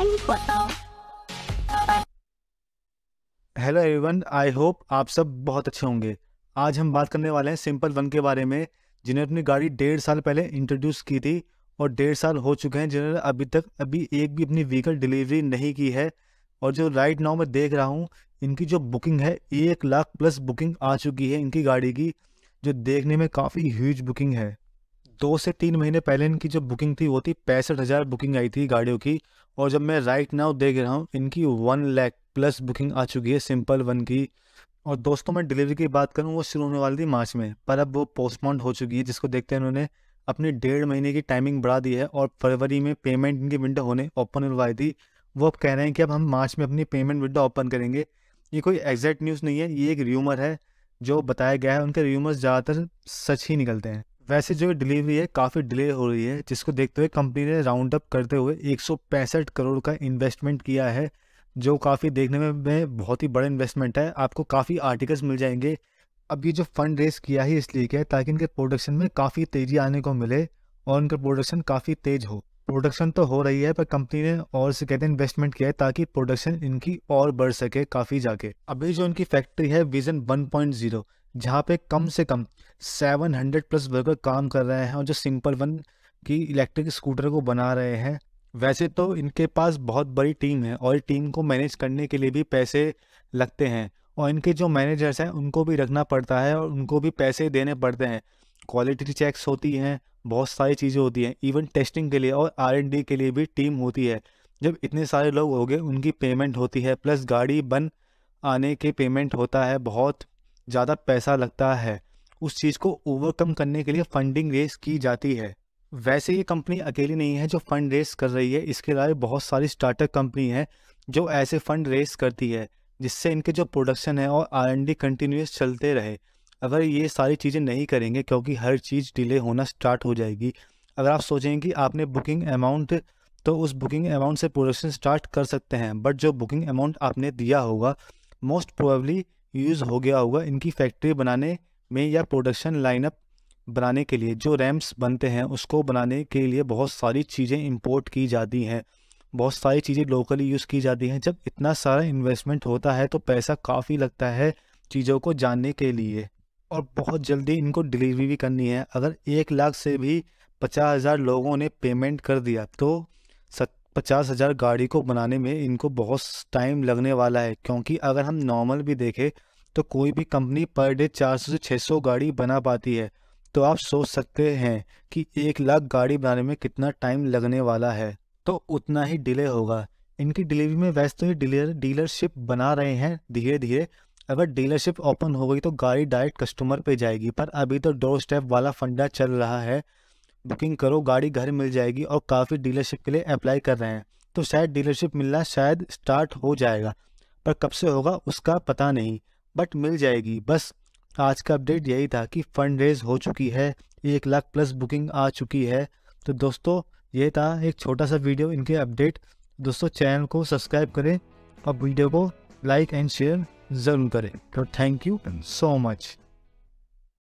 hello everyone I hope आप सब बहुत अच्छे होंगे आज हम बात करने वाले हैं सिंपल वन के बारे में जिन्हें अपनी गाड़ी डेढ़ साल पहले इंट्रोड्यूस की थी और डेढ़ साल हो चुके हैं जिन्होंने अभी तक अभी एक भी अपनी व्हीकल डिलीवरी नहीं की है और जो राइट नाउ मैं देख रहा हूँ इनकी जो बुकिंग है एक लाख प्लस बुकिंग आ चुकी है इनकी गाड़ी की जो देखने में काफ़ी ह्यूज बुकिंग है दो से तीन महीने पहले इनकी जो बुकिंग थी वो थी पैंसठ हज़ार बुकिंग आई थी गाड़ियों की और जब मैं राइट नाउ देख रहा हूँ इनकी वन लैख प्लस बुकिंग आ चुकी है सिंपल वन की और दोस्तों मैं डिलीवरी की बात करूँ वो शुरू होने वाली थी मार्च में पर अब वो पोस्टपोन्ड हो चुकी है जिसको देखते हैं उन्होंने अपनी डेढ़ महीने की टाइमिंग बढ़ा दी है और फरवरी में पेमेंट इनकी विंडो होने ओपन होवाई थी वो अब कह रहे हैं कि अब हम मार्च में अपनी पेमेंट विंडो ओपन करेंगे ये कोई एग्जैक्ट न्यूज़ नहीं है ये एक र्यूमर है जो बताया गया है उनके र्यूमर्स ज़्यादातर सच ही निकलते हैं वैसे जो डिलीवरी है काफ़ी डिले हो रही है जिसको देखते हुए कंपनी ने राउंड अप करते हुए एक करोड़ का इन्वेस्टमेंट किया है जो काफ़ी देखने में, में बहुत ही बड़ा इन्वेस्टमेंट है आपको काफ़ी आर्टिकल्स मिल जाएंगे अब ये जो फंड रेस किया है इसलिए क्या है ताकि इनके प्रोडक्शन में काफ़ी तेज़ी आने को मिले और उनका प्रोडक्शन काफ़ी तेज़ हो प्रोडक्शन तो हो रही है पर कंपनी ने और से कहते हैं इन्वेस्टमेंट किया है ताकि प्रोडक्शन इनकी और बढ़ सके काफ़ी जाके अभी जो इनकी फैक्ट्री है विजन 1.0 जहाँ पे कम से कम 700 प्लस वर्कर काम कर रहे हैं और जो सिंपल वन की इलेक्ट्रिक स्कूटर को बना रहे हैं वैसे तो इनके पास बहुत बड़ी टीम है और टीम को मैनेज करने के लिए भी पैसे लगते हैं और इनके जो मैनेजर्स हैं उनको भी रखना पड़ता है और उनको भी पैसे देने पड़ते हैं क्वालिटी चेक्स होती हैं बहुत सारी चीज़ें होती हैं इवन टेस्टिंग के लिए और आर के लिए भी टीम होती है जब इतने सारे लोग हो गए उनकी पेमेंट होती है प्लस गाड़ी बन आने के पेमेंट होता है बहुत ज़्यादा पैसा लगता है उस चीज़ को ओवरकम करने के लिए फंडिंग रेस की जाती है वैसे ये कंपनी अकेली नहीं है जो फंड रेस कर रही है इसके अलावा बहुत सारी स्टार्टअप कंपनी है जो ऐसे फंड रेस करती है जिससे इनके जो प्रोडक्शन है और आर कंटिन्यूस चलते रहे अगर ये सारी चीज़ें नहीं करेंगे क्योंकि हर चीज़ डिले होना स्टार्ट हो जाएगी अगर आप सोचेंगे कि आपने बुकिंग अमाउंट तो उस बुकिंग अमाउंट से प्रोडक्शन स्टार्ट कर सकते हैं बट जो बुकिंग अमाउंट आपने दिया होगा मोस्ट प्रोबेबली यूज़ हो गया होगा इनकी फैक्ट्री बनाने में या प्रोडक्शन लाइनअप बनाने के लिए जो रैम्स बनते हैं उसको बनाने के लिए बहुत सारी चीज़ें इम्पोर्ट की जाती हैं बहुत सारी चीज़ें लोकली यूज़ की जाती हैं जब इतना सारा इन्वेस्टमेंट होता है तो पैसा काफ़ी लगता है चीज़ों को जानने के लिए और बहुत जल्दी इनको डिलीवरी भी करनी है अगर एक लाख से भी पचास हज़ार लोगों ने पेमेंट कर दिया तो सत पचास हज़ार गाड़ी को बनाने में इनको बहुत टाइम लगने वाला है क्योंकि अगर हम नॉर्मल भी देखें तो कोई भी कंपनी पर डे चार सौ से छः सौ गाड़ी बना पाती है तो आप सोच सकते हैं कि एक लाख गाड़ी बनाने में कितना टाइम लगने वाला है तो उतना ही डिले होगा इनकी डिलीवरी में वैसे तो ये डीलर डीलरशिप बना रहे हैं धीरे धीरे अगर डीलरशिप ओपन हो गई तो गाड़ी डायरेक्ट कस्टमर पे जाएगी पर अभी तो डोर स्टेप वाला फंडा चल रहा है बुकिंग करो गाड़ी घर मिल जाएगी और काफ़ी डीलरशिप के लिए अप्लाई कर रहे हैं तो शायद डीलरशिप मिलना शायद स्टार्ट हो जाएगा पर कब से होगा उसका पता नहीं बट मिल जाएगी बस आज का अपडेट यही था कि फंड रेज हो चुकी है एक लाख प्लस बुकिंग आ चुकी है तो दोस्तों ये था एक छोटा सा वीडियो इनके अपडेट दोस्तों चैनल को सब्सक्राइब करें और वीडियो को लाइक एंड शेयर ज़रूर करें तो थैंक यू सो मच